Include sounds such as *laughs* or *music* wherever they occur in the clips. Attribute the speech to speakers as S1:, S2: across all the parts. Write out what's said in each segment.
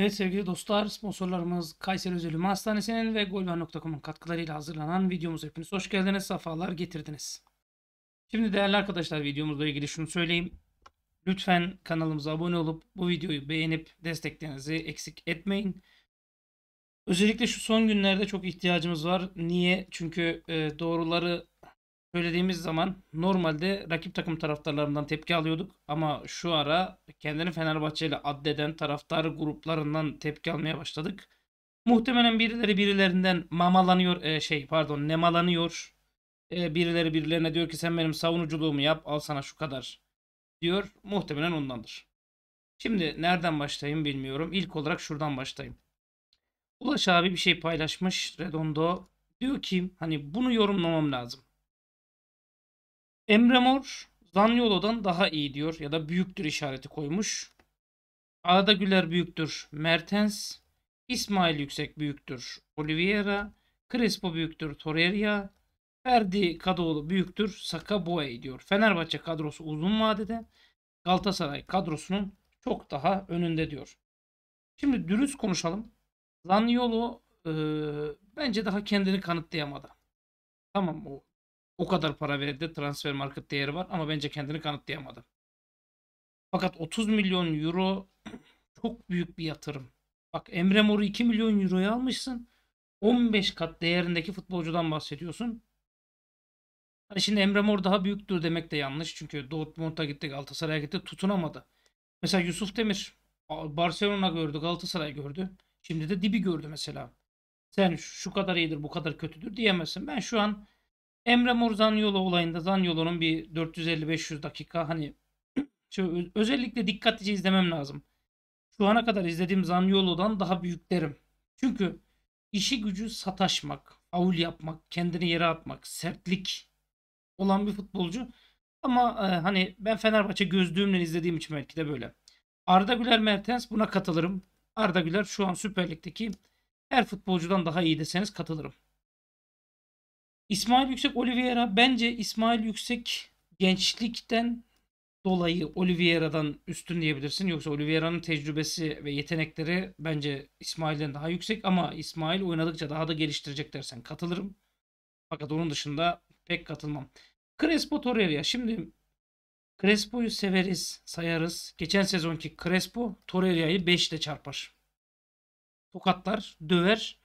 S1: Evet sevgili dostlar, sponsorlarımız Kayseri Özel Hastanesi'nin ve golvan.com'un katkılarıyla hazırlanan videomuza hepiniz hoş geldiniz, Safalar getirdiniz. Şimdi değerli arkadaşlar videomuzla ilgili şunu söyleyeyim. Lütfen kanalımıza abone olup bu videoyu beğenip desteklerinizi eksik etmeyin. Özellikle şu son günlerde çok ihtiyacımız var. Niye? Çünkü e, doğruları söylediğimiz zaman normalde rakip takım taraftarlarından tepki alıyorduk. Ama şu ara kendini Fenerbahçe ile addeden taraftar gruplarından tepki almaya başladık. Muhtemelen birileri birilerinden mamalanıyor e, şey pardon nemalanıyor. E, birileri birilerine diyor ki sen benim savunuculuğumu yap al sana şu kadar diyor. Muhtemelen ondandır. Şimdi nereden başlayayım bilmiyorum. İlk olarak şuradan başlayayım. Ulaş abi bir şey paylaşmış Redondo. Diyor ki hani bunu yorumlamam lazım. Emre Mor Zanyolo'dan daha iyi diyor ya da büyüktür işareti koymuş. Arda Güler büyüktür Mertens. İsmail Yüksek büyüktür Oliveira. Crespo büyüktür Torreira. Ferdi Kadıoğlu büyüktür Saka Boye diyor. Fenerbahçe kadrosu uzun vadede Galatasaray kadrosunun çok daha önünde diyor. Şimdi dürüst konuşalım. Zaniolo e, bence daha kendini kanıtlayamadı. Tamam o o kadar para verdi. Transfer market değeri var ama bence kendini kanıtlayamadı. Fakat 30 milyon euro *clears throat* çok büyük bir yatırım. Bak Emre Mor'u 2 milyon euroya almışsın. 15 kat değerindeki futbolcudan bahsediyorsun. Hani şimdi Emre Mor daha büyüktür demek de yanlış. Çünkü Dortmund'a gitti, Galatasaray'a gitti, tutunamadı. Mesela Yusuf Demir Barcelona gördü, Galatasaray gördü. Şimdi de dibi gördü mesela. Sen şu kadar iyidir, bu kadar kötüdür diyemezsin. Ben şu an Emre Mor Zanyolu olayında Zanyolu'nun bir 450-500 dakika hani *clears throat* özellikle dikkatlice izlemem lazım. Şu ana kadar izlediğim Zanyolu'dan daha büyük derim. Çünkü işi gücü sataşmak, avul yapmak, kendini yere atmak, sertlik olan bir futbolcu. Ama e, hani ben Fenerbahçe gözlüğümle izlediğim için belki de böyle. Arda Güler Mertens buna katılırım. Arda Güler şu an Süper Lig'deki her futbolcudan daha iyi deseniz katılırım. İsmail Yüksek Oliveira bence İsmail Yüksek gençlikten dolayı Oliveira'dan üstün diyebilirsin. Yoksa Oliveira'nın tecrübesi ve yetenekleri bence İsmail'den daha yüksek ama İsmail oynadıkça daha da geliştirecek dersen katılırım. Fakat onun dışında pek katılmam. Crespo Torreira. Şimdi Crespo'yu severiz, sayarız. Geçen sezonki Crespo Torreira'yı 5 ile çarpar. Tokatlar, döver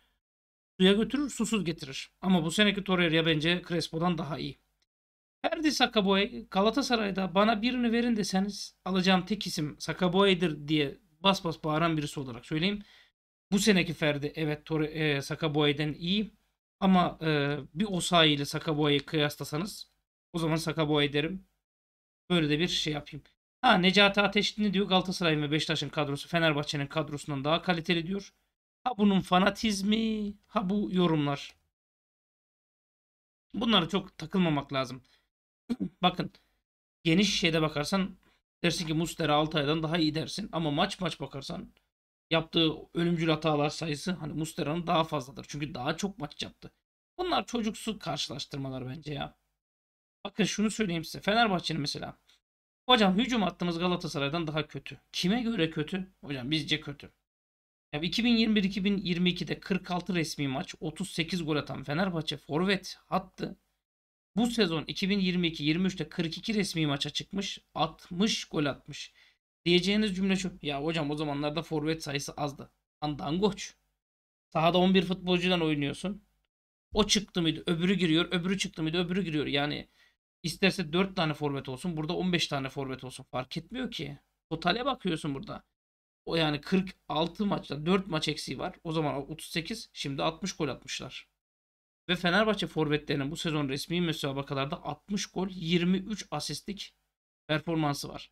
S1: Suya götürür, susuz getirir. Ama bu seneki Torreira bence Crespo'dan daha iyi. Ferdi Sakaboy Galatasaray'da bana birini verin deseniz alacağım tek isim Sakaboy'dir diye bas bas bağıran birisi olarak söyleyeyim. Bu seneki Ferdi evet Torre, e, Sakaboy'den iyi ama e, bir Osayi ile Sakaboy'u kıyaslasanız o zaman Sakaboy derim. Böyle de bir şey yapayım. Ha Necati Ateş ne diyor? Galatasaray'ın ve Beşiktaş'ın kadrosu Fenerbahçe'nin kadrosundan daha kaliteli diyor. Ha bunun fanatizmi, ha bu yorumlar. Bunlara çok takılmamak lazım. *clears throat* Bakın geniş şeyde bakarsan dersin ki Mustera Altay'dan daha iyi dersin. Ama maç maç bakarsan yaptığı ölümcül hatalar sayısı hani Mustera'nın daha fazladır. Çünkü daha çok maç yaptı. Bunlar çocuksu karşılaştırmalar bence ya. Bakın şunu söyleyeyim size. Fenerbahçe'nin mesela. Hocam hücum attığımız Galatasaray'dan daha kötü. Kime göre kötü? Hocam bizce kötü. 2021-2022'de 46 resmi maç 38 gol atan Fenerbahçe forvet hattı bu sezon 2022-23'te 42 resmi maça çıkmış 60 gol atmış. Diyeceğiniz cümle şu. Ya hocam o zamanlarda forvet sayısı azdı. Andangoç. Sahada 11 futbolcudan oynuyorsun. O çıktı mıydı öbürü giriyor öbürü çıktı mıydı öbürü giriyor. Yani isterse 4 tane forvet olsun burada 15 tane forvet olsun fark etmiyor ki. Totale bakıyorsun burada. O yani 46 maçta 4 maç eksiği var. O zaman 38 şimdi 60 gol atmışlar. Ve Fenerbahçe forvetlerinin bu sezon resmi müsabakalarda 60 gol 23 asistlik performansı var.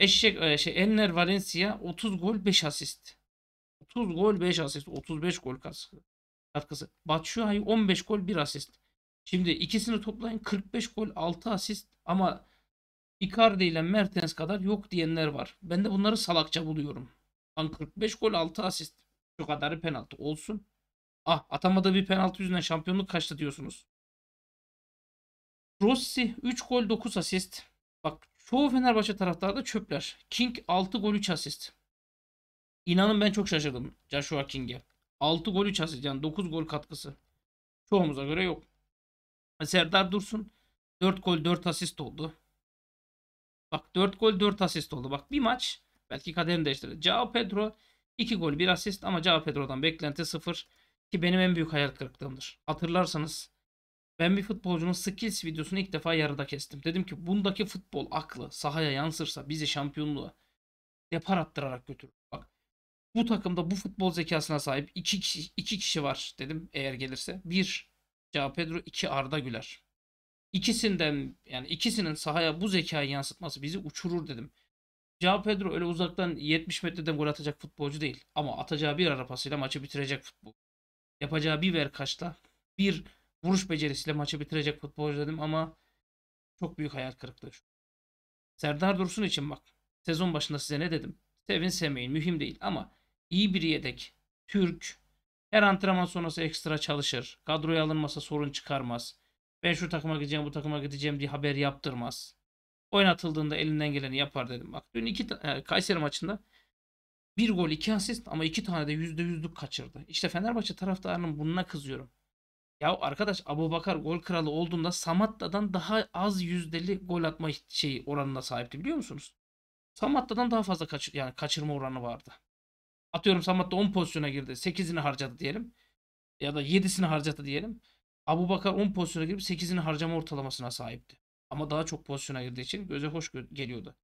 S1: Eşek e, şey Enner Valencia 30 gol 5 asist. 30 gol 5 asist. 35 gol katkısı. Batshuayi 15 gol 1 asist. Şimdi ikisini toplayın 45 gol 6 asist ama Icardi ile Mertens kadar yok diyenler var. Ben de bunları salakça buluyorum. Lan 45 gol 6 asist. Şu kadarı penaltı olsun. Ah atamadığı bir penaltı yüzünden şampiyonluk kaçtı diyorsunuz. Rossi 3 gol 9 asist. Bak çoğu Fenerbahçe taraftarı da çöpler. King 6 gol 3 asist. İnanın ben çok şaşırdım Joshua King'e. 6 gol 3 asist yani 9 gol katkısı. Çoğumuza göre yok. Serdar Dursun 4 gol 4 asist oldu. Bak 4 gol 4 asist oldu. Bak bir maç belki kaderini değiştirdi. Cao Pedro 2 gol 1 asist ama Cao Pedro'dan beklenti 0 ki benim en büyük hayal kırıklığımdır. Hatırlarsanız ben bir futbolcunun skills videosunu ilk defa yarıda kestim. Dedim ki bundaki futbol aklı sahaya yansırsa bizi şampiyonluğa depar attırarak götürür. Bak bu takımda bu futbol zekasına sahip iki kişi, iki kişi var dedim eğer gelirse. Bir Cao Pedro, iki Arda Güler ikisinden yani ikisinin sahaya bu zekayı yansıtması bizi uçurur dedim. Cao Pedro öyle uzaktan 70 metreden gol atacak futbolcu değil. Ama atacağı bir arapasıyla maçı bitirecek futbol. Yapacağı bir ver kaçla bir vuruş becerisiyle maçı bitirecek futbolcu dedim ama çok büyük hayal kırıklığı şu. Serdar Dursun için bak. Sezon başında size ne dedim? Sevin sevmeyin mühim değil ama iyi bir yedek. Türk. Her antrenman sonrası ekstra çalışır. Kadroya alınmasa sorun çıkarmaz. Ben şu takıma gideceğim, bu takıma gideceğim diye haber yaptırmaz. Oynatıldığında elinden geleni yapar dedim. Bak dün iki e, Kayseri maçında bir gol iki asist ama iki tane de yüzde yüzlük kaçırdı. İşte Fenerbahçe taraftarının bununla kızıyorum. Ya arkadaş Abu Bakar gol kralı olduğunda Samatta'dan daha az yüzdeli gol atma şeyi oranına sahipti biliyor musunuz? Samatta'dan daha fazla kaçır, yani kaçırma oranı vardı. Atıyorum Samatta 10 pozisyona girdi. 8'ini harcadı diyelim. Ya da 7'sini harcadı diyelim. Abu Bakar 10 pozisyona girip 8'ini harcama ortalamasına sahipti. Ama daha çok pozisyona girdiği için göze hoş geliyordu.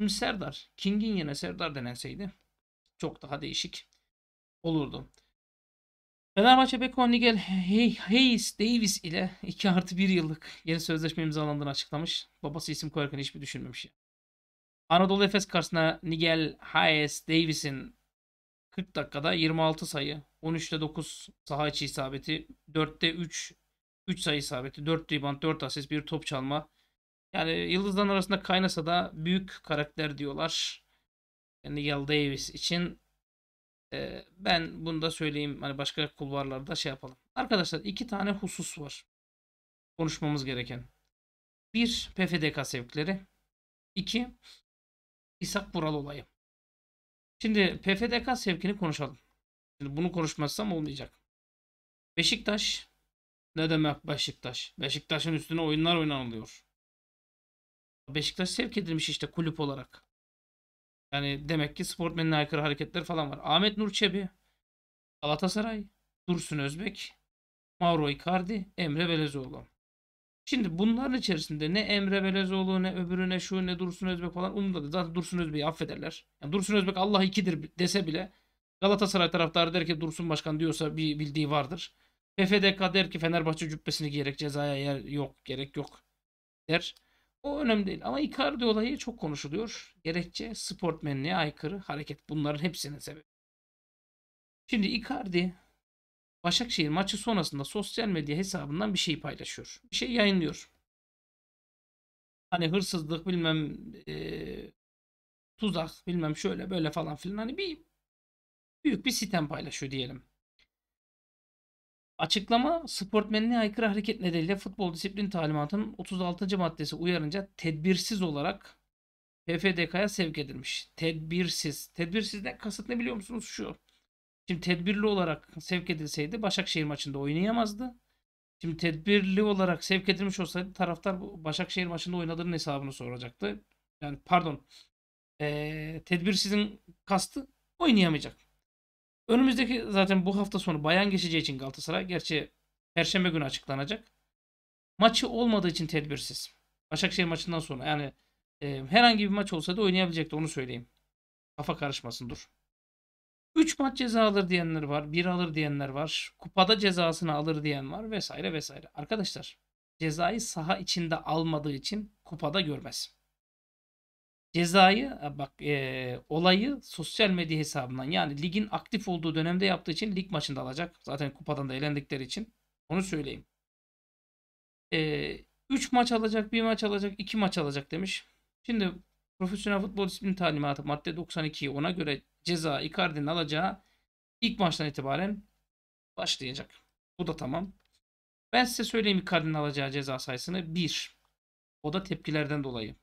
S1: Şimdi Serdar, King'in yerine Serdar denenseydi çok daha değişik olurdu. Fenerbahçe Beko Nigel Hayes Davis ile 2 artı 1 yıllık yeni sözleşme imzalandığını açıklamış. Babası isim koyarken hiçbir düşünmemiş. Anadolu Efes karşısında Nigel Hayes Davis'in 40 dakikada 26 sayı, 13'te 9 saha içi isabeti, 4'te 3 3 sayı isabeti, 4 rebound, 4 asist, 1 top çalma. Yani yıldızların arasında kaynasa da büyük karakter diyorlar. Yani Yal Davis için ee, ben bunu da söyleyeyim. Hani başka kulvarlarda şey yapalım. Arkadaşlar iki tane husus var. Konuşmamız gereken. Bir PFDK sevkleri. iki İshak Bural olayı. Şimdi PFDK sevkini konuşalım. Şimdi bunu konuşmazsam olmayacak. Beşiktaş ne demek Beşiktaş? Beşiktaş'ın üstüne oyunlar oynanılıyor. Beşiktaş sevk edilmiş işte kulüp olarak. Yani demek ki sportmenine aykırı hareketler falan var. Ahmet Nur Çebi, Galatasaray, Dursun Özbek, Mauro Icardi, Emre Belezoğlu. Şimdi bunların içerisinde ne Emre Belezoğlu ne öbürü ne şu ne Dursun Özbek falan umurda zaten Dursun Özbek'i affederler. Yani Dursun Özbek Allah ikidir dese bile Galatasaray taraftarı der ki Dursun Başkan diyorsa bir bildiği vardır. PFDK der ki Fenerbahçe cübbesini giyerek cezaya yer yok gerek yok der. O önemli değil ama Icardi olayı çok konuşuluyor. Gerekçe sportmenliğe aykırı hareket bunların hepsinin sebebi. Şimdi Icardi Başakşehir maçı sonrasında sosyal medya hesabından bir şey paylaşıyor. Bir şey yayınlıyor. Hani hırsızlık bilmem e, tuzak bilmem şöyle böyle falan filan hani bir büyük bir sitem paylaşıyor diyelim. Açıklama sportmenliğe aykırı hareket nedeniyle futbol disiplin talimatının 36. maddesi uyarınca tedbirsiz olarak PFDK'ya sevk edilmiş. Tedbirsiz. Tedbirsiz ne kasıt ne biliyor musunuz? Şu. Şimdi tedbirli olarak sevk edilseydi Başakşehir maçında oynayamazdı. Şimdi tedbirli olarak sevk edilmiş olsaydı taraftar Başakşehir maçında oynadığının hesabını soracaktı. Yani pardon. Ee, tedbirsizin kastı oynayamayacak. Önümüzdeki zaten bu hafta sonu bayan geçeceği için Galatasaray. Gerçi Perşembe günü açıklanacak. Maçı olmadığı için tedbirsiz. Başakşehir maçından sonra yani e, herhangi bir maç olsa da oynayabilecekti onu söyleyeyim. Kafa karışmasın dur. 3 maç ceza alır diyenler var. 1 alır diyenler var. Kupada cezasını alır diyen var vesaire vesaire. Arkadaşlar cezayı saha içinde almadığı için kupada görmez cezayı e, bak e, olayı sosyal medya hesabından yani ligin aktif olduğu dönemde yaptığı için lig maçında alacak. Zaten kupadan da elendikleri için. Onu söyleyeyim. 3 e, üç maç alacak, 1 maç alacak, 2 maç alacak demiş. Şimdi Profesyonel Futbol Disiplin Talimatı madde 92'yi ona göre ceza Icardi'nin alacağı ilk maçtan itibaren başlayacak. Bu da tamam. Ben size söyleyeyim Icardi'nin alacağı ceza sayısını 1. O da tepkilerden dolayı.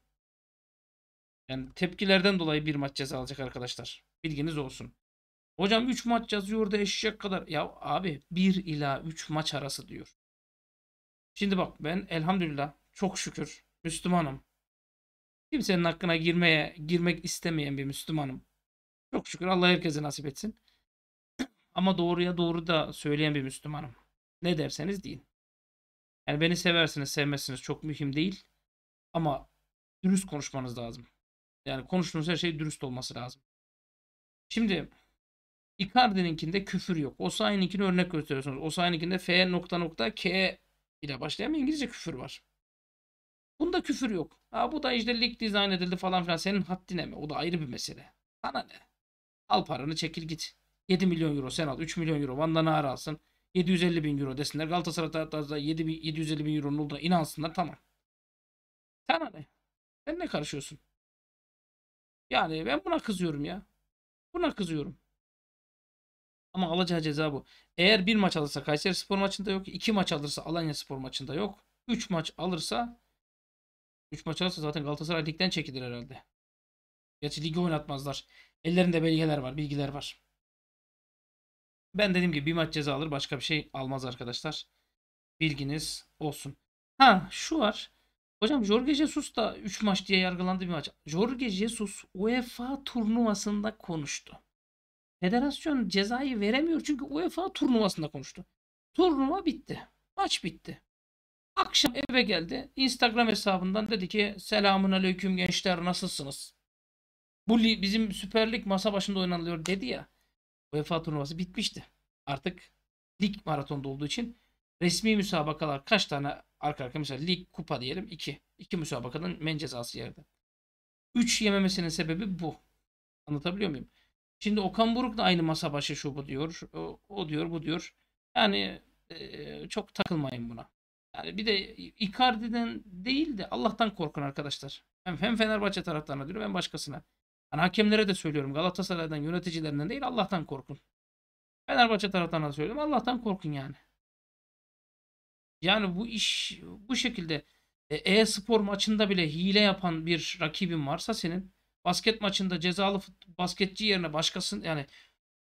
S1: Yani tepkilerden dolayı bir maç ceza alacak arkadaşlar. Bilginiz olsun. Hocam 3 maç yazıyor da eşek kadar. Ya abi 1 ila 3 maç arası diyor. Şimdi bak ben elhamdülillah çok şükür Müslümanım. Kimsenin hakkına girmeye girmek istemeyen bir Müslümanım. Çok şükür Allah herkese nasip etsin. *clears throat* Ama doğruya doğru da söyleyen bir Müslümanım. Ne derseniz deyin. Yani beni seversiniz sevmezsiniz çok mühim değil. Ama dürüst konuşmanız lazım. Yani konuştuğumuz her şey dürüst olması lazım. Şimdi Icardi'ninkinde küfür yok. Osayi'ninkini örnek gösteriyorsunuz. Osayi'ninkinde F nokta nokta K ile başlayan bir İngilizce küfür var. Bunda küfür yok. Ha bu da işte lig dizayn edildi falan filan. Senin haddine mi? O da ayrı bir mesele. Sana ne? Al paranı çekil git. 7 milyon euro sen al. 3 milyon euro. van ağır alsın. 750 bin euro desinler. Galatasaray taraftarı 7, 750 bin euro olduğuna inansınlar. Tamam. Sana ne? Sen ne karışıyorsun? Yani ben buna kızıyorum ya. Buna kızıyorum. Ama alacağı ceza bu. Eğer bir maç alırsa Kayseri Spor maçında yok. iki maç alırsa Alanya Spor maçında yok. Üç maç alırsa üç maç alırsa zaten Galatasaray ligden çekilir herhalde. Gerçi ligi oynatmazlar. Ellerinde belgeler var, bilgiler var. Ben dediğim gibi bir maç ceza alır başka bir şey almaz arkadaşlar. Bilginiz olsun. Ha şu var. Hocam Jorge Jesus da 3 maç diye yargılandı bir maç. Jorge Jesus UEFA turnuvasında konuştu. Federasyon cezayı veremiyor çünkü UEFA turnuvasında konuştu. Turnuva bitti. Maç bitti. Akşam eve geldi. Instagram hesabından dedi ki selamun aleyküm gençler nasılsınız? Bu bizim Süper Lig masa başında oynanılıyor dedi ya. UEFA turnuvası bitmişti. Artık lig maratonda olduğu için Resmi müsabakalar kaç tane arka arka mesela lig kupa diyelim 2. 2 müsabakanın men cezası yerde. 3 yememesinin sebebi bu. Anlatabiliyor muyum? Şimdi Okan Buruk da aynı masa başı şu bu diyor. O, o diyor bu diyor. Yani e, çok takılmayın buna. Yani bir de Icardi'den değil de Allah'tan korkun arkadaşlar. Hem, hem Fenerbahçe taraftarına diyorum hem başkasına. Yani hakemlere de söylüyorum Galatasaray'dan yöneticilerinden değil Allah'tan korkun. Fenerbahçe taraftarına söylüyorum Allah'tan korkun yani. Yani bu iş bu şekilde e, e-spor maçında bile hile yapan bir rakibin varsa senin basket maçında cezalı basketçi yerine başkasının yani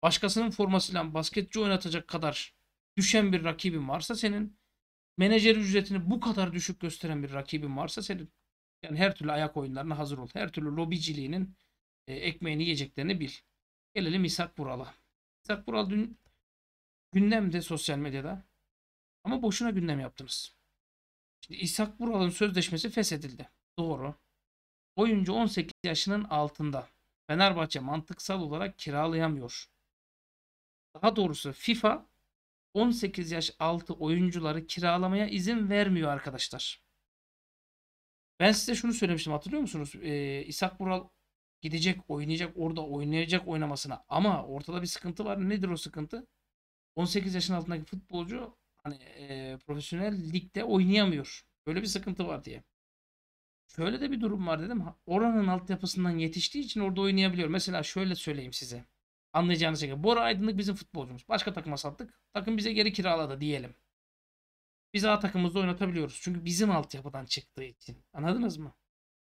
S1: başkasının formasıyla basketçi oynatacak kadar düşen bir rakibin varsa senin menajer ücretini bu kadar düşük gösteren bir rakibin varsa senin yani her türlü ayak oyunlarına hazır ol. Her türlü lobiciliğinin e, ekmeğini yiyeceklerini bil. Gelelim İshak Bural'a. İshak Bural dün gündemde sosyal medyada. Ama boşuna gündem yaptınız. Şimdi İshak Vural'ın sözleşmesi feshedildi. Doğru. Oyuncu 18 yaşının altında. Fenerbahçe mantıksal olarak kiralayamıyor. Daha doğrusu FIFA 18 yaş altı oyuncuları kiralamaya izin vermiyor arkadaşlar. Ben size şunu söylemiştim hatırlıyor musunuz? Ee, İshak Vural gidecek, oynayacak, orada oynayacak oynamasına. Ama ortada bir sıkıntı var. Nedir o sıkıntı? 18 yaşın altındaki futbolcu hani e, profesyonel ligde oynayamıyor. Böyle bir sıkıntı var diye. Şöyle de bir durum var dedim. Oranın altyapısından yetiştiği için orada oynayabiliyor. Mesela şöyle söyleyeyim size. Anlayacağınız şekilde. Bora Aydınlık bizim futbolcumuz. Başka takıma sattık. Takım bize geri kiraladı diyelim. Biz A takımımızda oynatabiliyoruz. Çünkü bizim altyapıdan çıktığı için. Anladınız mı?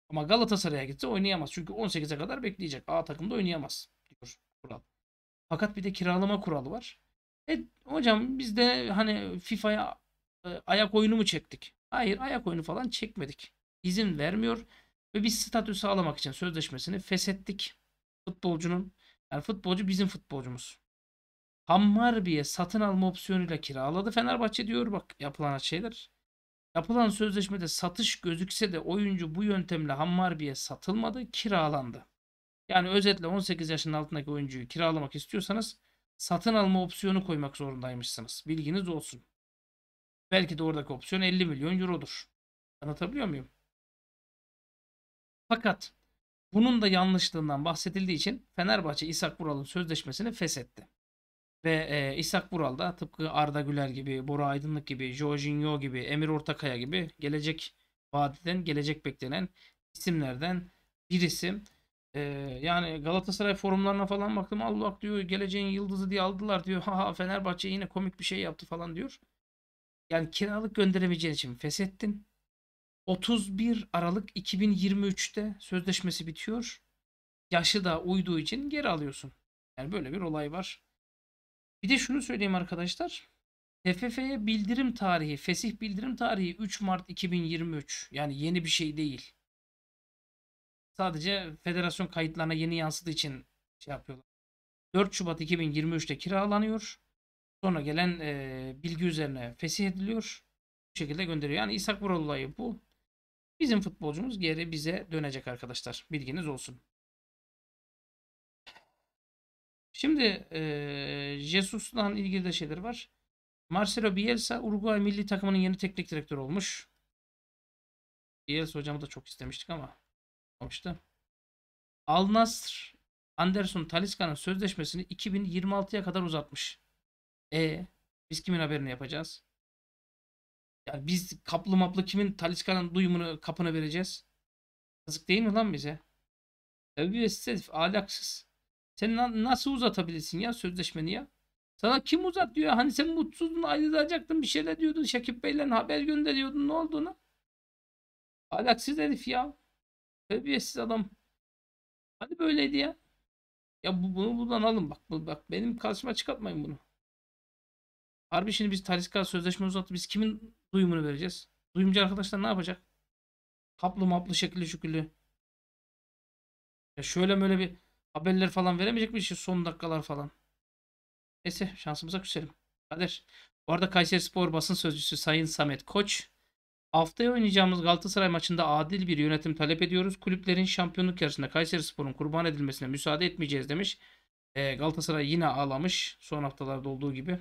S1: Ama Galatasaray'a gitse oynayamaz. Çünkü 18'e kadar bekleyecek. A takımda oynayamaz diyor kural. Fakat bir de kiralama kuralı var. E, hocam biz de hani FIFA'ya e, ayak oyunu mu çektik? Hayır ayak oyunu falan çekmedik. İzin vermiyor ve biz statü sağlamak için sözleşmesini feshettik. Futbolcunun yani futbolcu bizim futbolcumuz. Hammarby'ye satın alma opsiyonuyla kiraladı Fenerbahçe diyor bak yapılan şeyler. Yapılan sözleşmede satış gözükse de oyuncu bu yöntemle Hammarby'ye satılmadı, kiralandı. Yani özetle 18 yaşın altındaki oyuncuyu kiralamak istiyorsanız satın alma opsiyonu koymak zorundaymışsınız. Bilginiz olsun. Belki de oradaki opsiyon 50 milyon eurodur. Anlatabiliyor muyum? Fakat bunun da yanlışlığından bahsedildiği için Fenerbahçe İshak Bural'ın sözleşmesini feshetti. Ve e, İshak Bural da tıpkı Arda Güler gibi, Bora Aydınlık gibi, Jorginho gibi, Emir Ortakaya gibi gelecek vadiden, gelecek beklenen isimlerden bir isim. Ee, yani Galatasaray forumlarına falan baktım. Allah diyor geleceğin yıldızı diye aldılar diyor. *laughs* Ha Fenerbahçe yine komik bir şey yaptı falan diyor. Yani kiralık gönderemeyeceğin için feshettin. 31 Aralık 2023'te sözleşmesi bitiyor. Yaşı da uyduğu için geri alıyorsun. Yani böyle bir olay var. Bir de şunu söyleyeyim arkadaşlar. TFF'ye bildirim tarihi, fesih bildirim tarihi 3 Mart 2023. Yani yeni bir şey değil. Sadece federasyon kayıtlarına yeni yansıdığı için şey yapıyorlar. 4 Şubat 2023'te kiralanıyor. Sonra gelen e, bilgi üzerine fesih ediliyor. Bu şekilde gönderiyor. Yani İshak Vural olayı bu. Bizim futbolcumuz geri bize dönecek arkadaşlar. Bilginiz olsun. Şimdi e, Jesus'la ilgili de şeyler var. Marcelo Bielsa Uruguay milli takımının yeni teknik direktörü olmuş. Bielsa hocamı da çok istemiştik ama almıştı. Al Nasr Anderson Taliska'nın sözleşmesini 2026'ya kadar uzatmış. E biz kimin haberini yapacağız? Ya biz kaplı maplı kimin Taliska'nın duyumunu kapına vereceğiz? Yazık değil mi lan bize? Terbiyesiz, Alaksız. Sen nasıl uzatabilirsin ya sözleşmeni ya? Sana kim uzat diyor. Hani sen mutsuzdun ayrılacaktın bir şeyler diyordun. Şakip Bey'le haber gönderiyordun ne olduğunu. Alaksız herif ya. Terbiyesiz adam. Hani böyleydi ya. Ya bu, bunu buradan alın bak. Bu, bak benim karşıma çıkartmayın bunu. Harbi şimdi biz Taliska sözleşme uzattı. Biz kimin duyumunu vereceğiz? Duyumcu arkadaşlar ne yapacak? Kaplı maplı şekilli şükürlü. Ya şöyle böyle bir haberler falan veremeyecek mi? Şey, son dakikalar falan. Neyse şansımıza küselim. Kader. Bu arada Kayseri Spor basın sözcüsü Sayın Samet Koç Haftaya oynayacağımız Galatasaray maçında adil bir yönetim talep ediyoruz. Kulüplerin şampiyonluk yarısında Kayseri Spor'un kurban edilmesine müsaade etmeyeceğiz demiş. E, Galatasaray yine ağlamış. Son haftalarda olduğu gibi.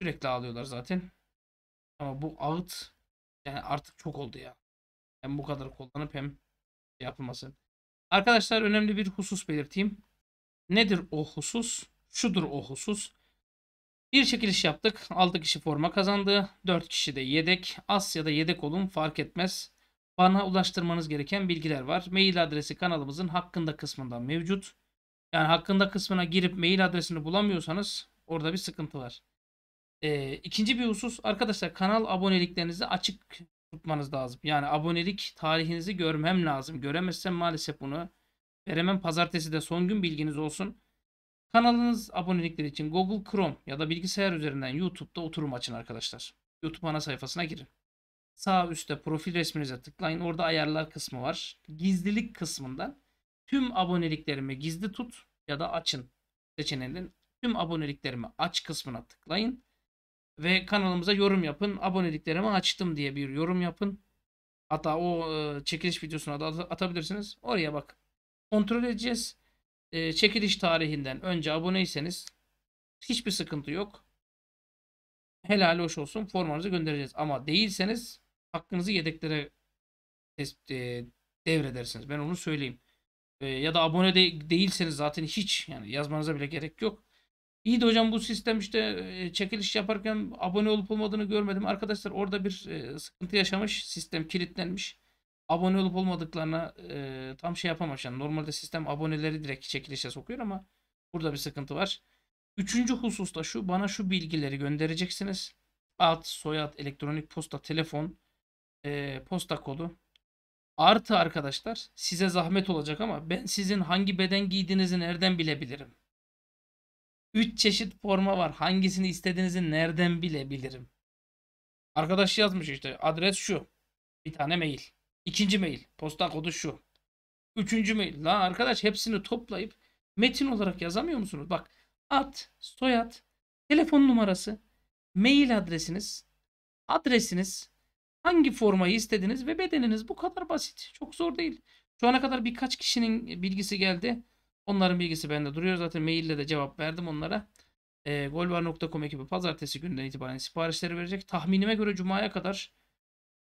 S1: Sürekli ağlıyorlar zaten. Ama bu ağıt yani artık çok oldu ya. Hem bu kadar kullanıp hem şey yapılması. Arkadaşlar önemli bir husus belirteyim. Nedir o husus? Şudur o husus. Bir çekiliş yaptık. 6 kişi forma kazandı. 4 kişi de yedek. Az ya da yedek olun fark etmez. Bana ulaştırmanız gereken bilgiler var. Mail adresi kanalımızın hakkında kısmında mevcut. Yani hakkında kısmına girip mail adresini bulamıyorsanız orada bir sıkıntı var. Ee, ikinci bir husus arkadaşlar kanal aboneliklerinizi açık tutmanız lazım. Yani abonelik tarihinizi görmem lazım. Göremezsem maalesef bunu veremem. Pazartesi de son gün bilginiz olsun. Kanalınız abonelikleri için Google Chrome ya da bilgisayar üzerinden YouTube'da oturum açın arkadaşlar. YouTube ana sayfasına girin. Sağ üstte profil resminize tıklayın. Orada ayarlar kısmı var. Gizlilik kısmında tüm aboneliklerimi gizli tut ya da açın seçeneğinin tüm aboneliklerimi aç kısmına tıklayın. Ve kanalımıza yorum yapın. Aboneliklerimi açtım diye bir yorum yapın. Hatta o e, çekiliş videosuna da atabilirsiniz. Oraya bak. Kontrol edeceğiz e, çekiliş tarihinden önce aboneyseniz hiçbir sıkıntı yok. Helal hoş olsun formanızı göndereceğiz. Ama değilseniz hakkınızı yedeklere e, devredersiniz. Ben onu söyleyeyim. E, ya da abone de, değilseniz zaten hiç yani yazmanıza bile gerek yok. İyi de hocam bu sistem işte e, çekiliş yaparken abone olup olmadığını görmedim. Arkadaşlar orada bir e, sıkıntı yaşamış. Sistem kilitlenmiş abone olup olmadıklarına e, tam şey yapamaz. Yani normalde sistem aboneleri direkt çekilişe sokuyor ama burada bir sıkıntı var. Üçüncü hususta şu bana şu bilgileri göndereceksiniz. Ad, soyad, elektronik posta, telefon, e, posta kodu. Artı arkadaşlar size zahmet olacak ama ben sizin hangi beden giydiğinizi nereden bilebilirim? 3 çeşit forma var. Hangisini istediğinizi nereden bilebilirim? Arkadaş yazmış işte adres şu. Bir tane mail. İkinci mail. Posta kodu şu. Üçüncü mail. La arkadaş hepsini toplayıp metin olarak yazamıyor musunuz? Bak at, soyad, telefon numarası, mail adresiniz, adresiniz, hangi formayı istediniz ve bedeniniz bu kadar basit. Çok zor değil. Şu ana kadar birkaç kişinin bilgisi geldi. Onların bilgisi bende duruyor. Zaten maille de cevap verdim onlara. E, ee, golvar.com ekibi pazartesi günden itibaren siparişleri verecek. Tahminime göre cumaya kadar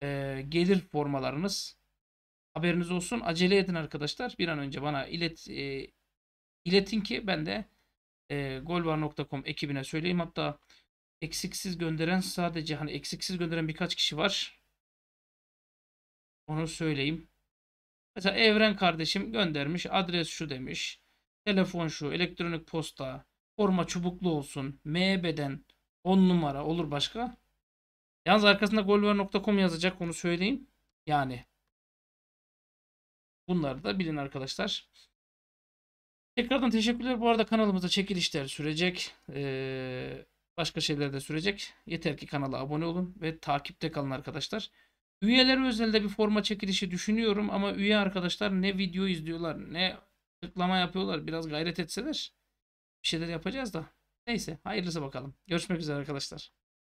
S1: e, gelir formalarınız. Haberiniz olsun. Acele edin arkadaşlar. Bir an önce bana ilet e, iletin ki ben de e, golvar.com ekibine söyleyeyim. Hatta eksiksiz gönderen sadece hani eksiksiz gönderen birkaç kişi var. Onu söyleyeyim. Mesela Evren kardeşim göndermiş. Adres şu demiş. Telefon şu. Elektronik posta. Forma çubuklu olsun. MB'den 10 numara olur başka. Yalnız arkasında golver.com yazacak onu söyleyeyim. Yani bunları da bilin arkadaşlar. Tekrardan teşekkürler. Bu arada kanalımıza çekilişler sürecek. Ee, başka şeyler de sürecek. Yeter ki kanala abone olun ve takipte kalın arkadaşlar. Üyeler özelde bir forma çekilişi düşünüyorum ama üye arkadaşlar ne video izliyorlar ne tıklama yapıyorlar. Biraz gayret etseler bir şeyler yapacağız da. Neyse hayırlısı bakalım. Görüşmek üzere arkadaşlar.